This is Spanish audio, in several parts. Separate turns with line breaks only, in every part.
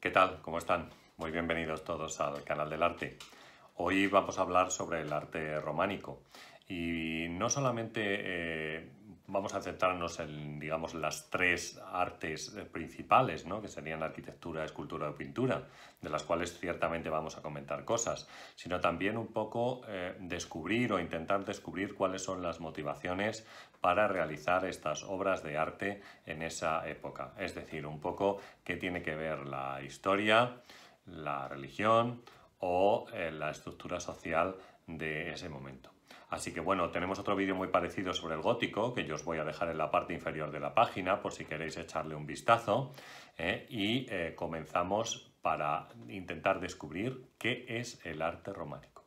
¿Qué tal? ¿Cómo están? Muy bienvenidos todos al canal del arte. Hoy vamos a hablar sobre el arte románico y no solamente eh, vamos a centrarnos en, digamos, las tres artes eh, principales, ¿no? que serían arquitectura, escultura o pintura, de las cuales ciertamente vamos a comentar cosas, sino también un poco eh, descubrir o intentar descubrir cuáles son las motivaciones para realizar estas obras de arte en esa época. Es decir, un poco qué tiene que ver la historia, la religión o eh, la estructura social de ese momento. Así que bueno, tenemos otro vídeo muy parecido sobre el gótico, que yo os voy a dejar en la parte inferior de la página por si queréis echarle un vistazo. ¿eh? y eh, comenzamos para intentar descubrir qué es el arte románico.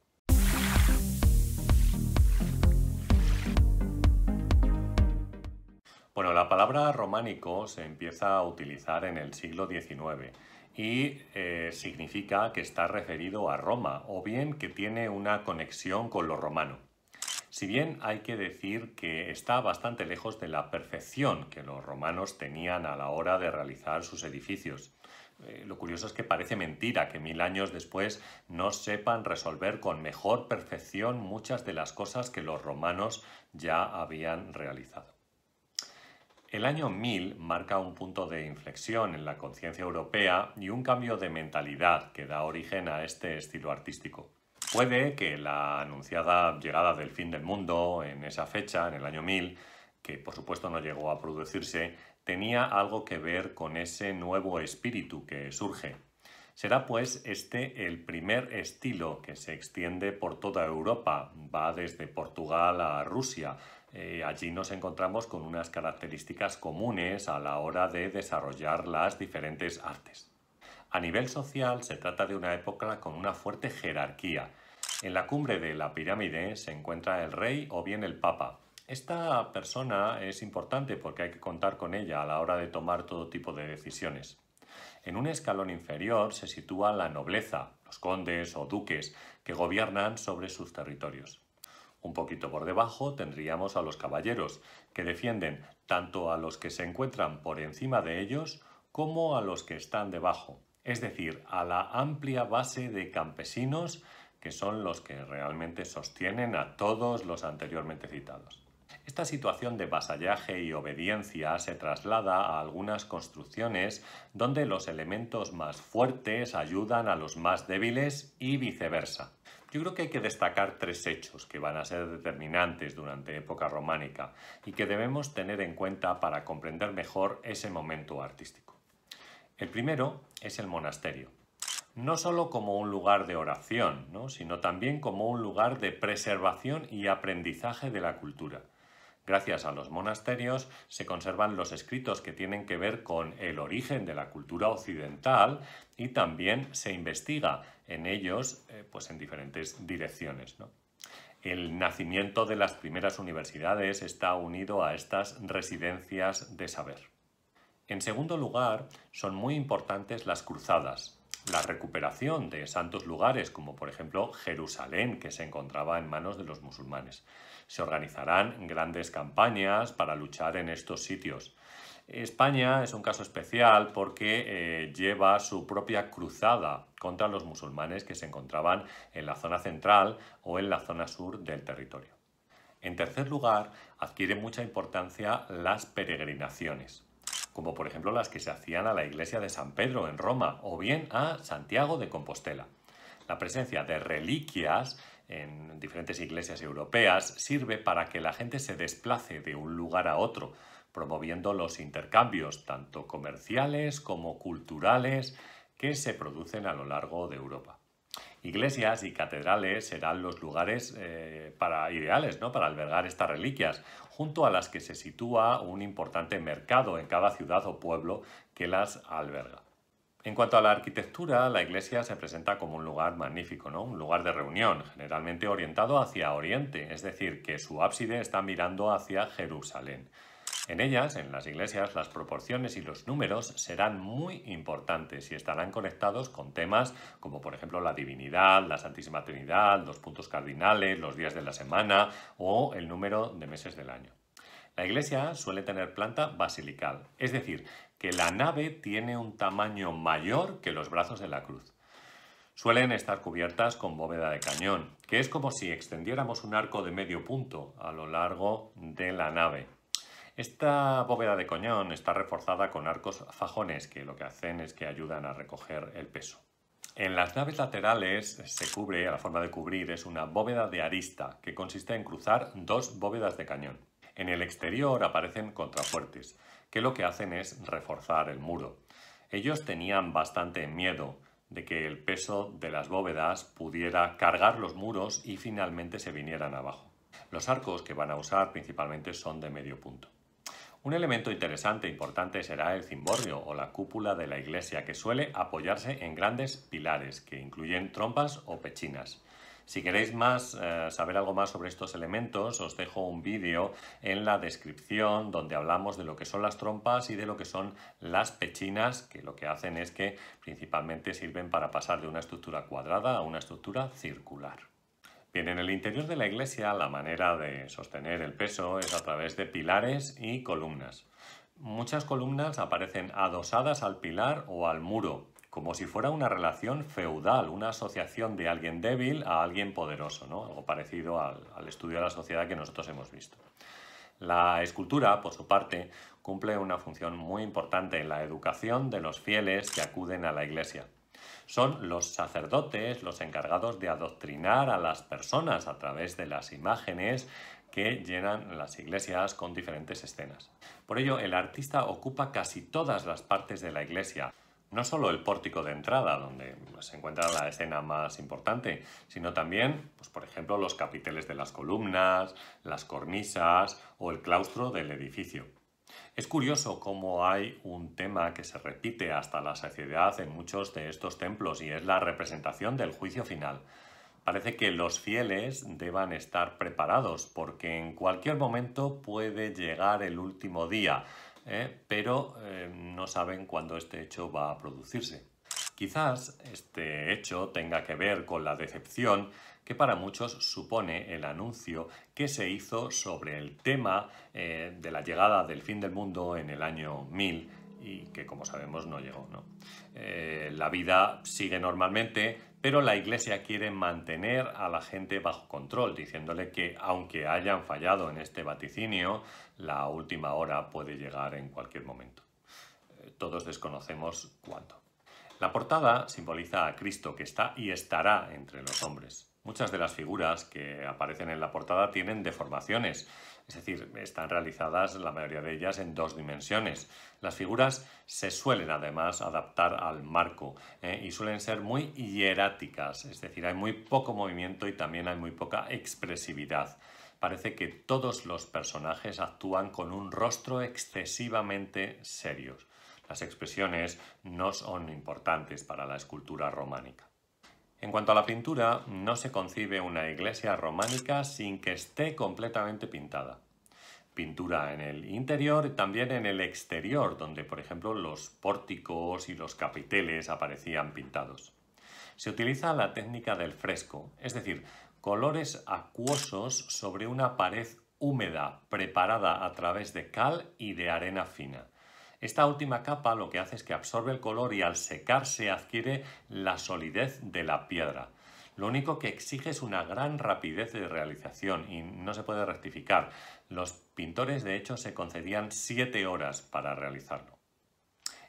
Bueno, la palabra románico se empieza a utilizar en el siglo XIX y eh, significa que está referido a Roma o bien que tiene una conexión con lo romano si bien hay que decir que está bastante lejos de la perfección que los romanos tenían a la hora de realizar sus edificios. Eh, lo curioso es que parece mentira que mil años después no sepan resolver con mejor perfección muchas de las cosas que los romanos ya habían realizado. El año 1000 marca un punto de inflexión en la conciencia europea y un cambio de mentalidad que da origen a este estilo artístico. Puede que la anunciada llegada del fin del mundo en esa fecha, en el año 1000, que por supuesto no llegó a producirse, tenía algo que ver con ese nuevo espíritu que surge. Será pues este el primer estilo que se extiende por toda Europa, va desde Portugal a Rusia. Eh, allí nos encontramos con unas características comunes a la hora de desarrollar las diferentes artes. A nivel social se trata de una época con una fuerte jerarquía, en la cumbre de la pirámide se encuentra el rey o bien el papa. Esta persona es importante porque hay que contar con ella a la hora de tomar todo tipo de decisiones. En un escalón inferior se sitúa la nobleza, los condes o duques, que gobiernan sobre sus territorios. Un poquito por debajo tendríamos a los caballeros, que defienden tanto a los que se encuentran por encima de ellos como a los que están debajo, es decir, a la amplia base de campesinos que son los que realmente sostienen a todos los anteriormente citados. Esta situación de vasallaje y obediencia se traslada a algunas construcciones donde los elementos más fuertes ayudan a los más débiles y viceversa. Yo creo que hay que destacar tres hechos que van a ser determinantes durante época románica y que debemos tener en cuenta para comprender mejor ese momento artístico. El primero es el monasterio no solo como un lugar de oración, sino también como un lugar de preservación y aprendizaje de la cultura. Gracias a los monasterios se conservan los escritos que tienen que ver con el origen de la cultura occidental y también se investiga en ellos eh, pues en diferentes direcciones. El nacimiento de las primeras universidades está unido a estas residencias de saber. En segundo lugar, son muy importantes las cruzadas, la recuperación de santos lugares, como por ejemplo Jerusalén, que se encontraba en manos de los musulmanes. Se organizarán grandes campañas para luchar en estos sitios. España es un caso especial porque eh, lleva su propia cruzada contra los musulmanes que se encontraban en la zona central o en la zona sur del territorio. En tercer lugar, adquiere mucha importancia las peregrinaciones como por ejemplo las que se hacían a la iglesia de San Pedro en Roma o bien a Santiago de Compostela. La presencia de reliquias en diferentes iglesias europeas sirve para que la gente se desplace de un lugar a otro, promoviendo los intercambios, tanto comerciales como culturales, que se producen a lo largo de Europa. Iglesias y catedrales serán los lugares eh, para, ideales ¿no? para albergar estas reliquias, junto a las que se sitúa un importante mercado en cada ciudad o pueblo que las alberga. En cuanto a la arquitectura, la iglesia se presenta como un lugar magnífico, ¿no? un lugar de reunión, generalmente orientado hacia oriente, es decir, que su ábside está mirando hacia Jerusalén. En ellas, en las iglesias, las proporciones y los números serán muy importantes y estarán conectados con temas como por ejemplo la divinidad, la Santísima Trinidad, los puntos cardinales, los días de la semana o el número de meses del año. La iglesia suele tener planta basilical, es decir, que la nave tiene un tamaño mayor que los brazos de la cruz. Suelen estar cubiertas con bóveda de cañón, que es como si extendiéramos un arco de medio punto a lo largo de la nave. Esta bóveda de coñón está reforzada con arcos fajones que lo que hacen es que ayudan a recoger el peso. En las naves laterales se cubre, a la forma de cubrir, es una bóveda de arista que consiste en cruzar dos bóvedas de cañón. En el exterior aparecen contrafuertes, que lo que hacen es reforzar el muro. Ellos tenían bastante miedo de que el peso de las bóvedas pudiera cargar los muros y finalmente se vinieran abajo. Los arcos que van a usar principalmente son de medio punto. Un elemento interesante e importante será el cimborrio o la cúpula de la iglesia, que suele apoyarse en grandes pilares, que incluyen trompas o pechinas. Si queréis más, eh, saber algo más sobre estos elementos, os dejo un vídeo en la descripción donde hablamos de lo que son las trompas y de lo que son las pechinas, que lo que hacen es que principalmente sirven para pasar de una estructura cuadrada a una estructura circular. Bien, en el interior de la iglesia la manera de sostener el peso es a través de pilares y columnas. Muchas columnas aparecen adosadas al pilar o al muro, como si fuera una relación feudal, una asociación de alguien débil a alguien poderoso, algo parecido al estudio de la sociedad que nosotros hemos visto. La escultura, por su parte, cumple una función muy importante en la educación de los fieles que acuden a la iglesia son los sacerdotes los encargados de adoctrinar a las personas a través de las imágenes que llenan las iglesias con diferentes escenas. Por ello, el artista ocupa casi todas las partes de la iglesia, no solo el pórtico de entrada, donde se encuentra la escena más importante, sino también, pues, por ejemplo, los capiteles de las columnas, las cornisas o el claustro del edificio. Es curioso cómo hay un tema que se repite hasta la saciedad en muchos de estos templos y es la representación del juicio final. Parece que los fieles deban estar preparados porque en cualquier momento puede llegar el último día, ¿eh? pero eh, no saben cuándo este hecho va a producirse. Quizás este hecho tenga que ver con la decepción que para muchos supone el anuncio que se hizo sobre el tema eh, de la llegada del fin del mundo en el año 1000 y que como sabemos no llegó. Eh, la vida sigue normalmente, pero la Iglesia quiere mantener a la gente bajo control, diciéndole que aunque hayan fallado en este vaticinio, la última hora puede llegar en cualquier momento. Eh, todos desconocemos cuándo. La portada simboliza a Cristo que está y estará entre los hombres. Muchas de las figuras que aparecen en la portada tienen deformaciones, es decir, están realizadas la mayoría de ellas en dos dimensiones. Las figuras se suelen además adaptar al marco eh, y suelen ser muy hieráticas, es decir, hay muy poco movimiento y también hay muy poca expresividad. Parece que todos los personajes actúan con un rostro excesivamente serio. Las expresiones no son importantes para la escultura románica. En cuanto a la pintura, no se concibe una iglesia románica sin que esté completamente pintada. Pintura en el interior y también en el exterior, donde por ejemplo los pórticos y los capiteles aparecían pintados. Se utiliza la técnica del fresco, es decir, colores acuosos sobre una pared húmeda preparada a través de cal y de arena fina. Esta última capa lo que hace es que absorbe el color y al secarse adquiere la solidez de la piedra. Lo único que exige es una gran rapidez de realización y no se puede rectificar. Los pintores de hecho se concedían siete horas para realizarlo.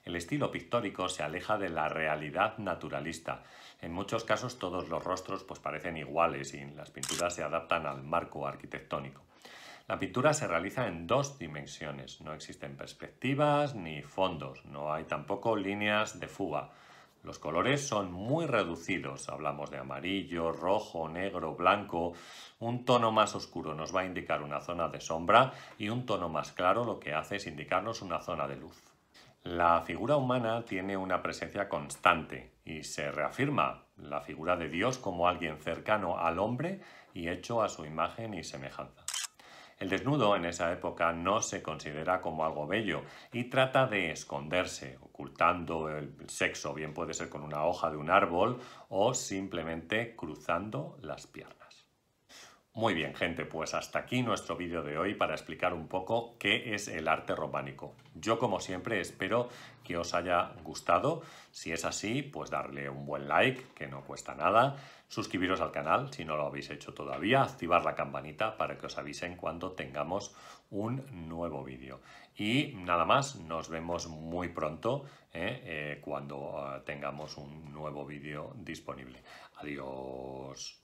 El estilo pictórico se aleja de la realidad naturalista. En muchos casos todos los rostros pues, parecen iguales y las pinturas se adaptan al marco arquitectónico. La pintura se realiza en dos dimensiones, no existen perspectivas ni fondos, no hay tampoco líneas de fuga. Los colores son muy reducidos, hablamos de amarillo, rojo, negro, blanco. Un tono más oscuro nos va a indicar una zona de sombra y un tono más claro lo que hace es indicarnos una zona de luz. La figura humana tiene una presencia constante y se reafirma la figura de Dios como alguien cercano al hombre y hecho a su imagen y semejanza. El desnudo en esa época no se considera como algo bello y trata de esconderse, ocultando el sexo, bien puede ser con una hoja de un árbol o simplemente cruzando las piernas. Muy bien gente, pues hasta aquí nuestro vídeo de hoy para explicar un poco qué es el arte románico. Yo como siempre espero que os haya gustado, si es así pues darle un buen like que no cuesta nada, suscribiros al canal si no lo habéis hecho todavía, activar la campanita para que os avisen cuando tengamos un nuevo vídeo. Y nada más, nos vemos muy pronto ¿eh? Eh, cuando eh, tengamos un nuevo vídeo disponible. Adiós.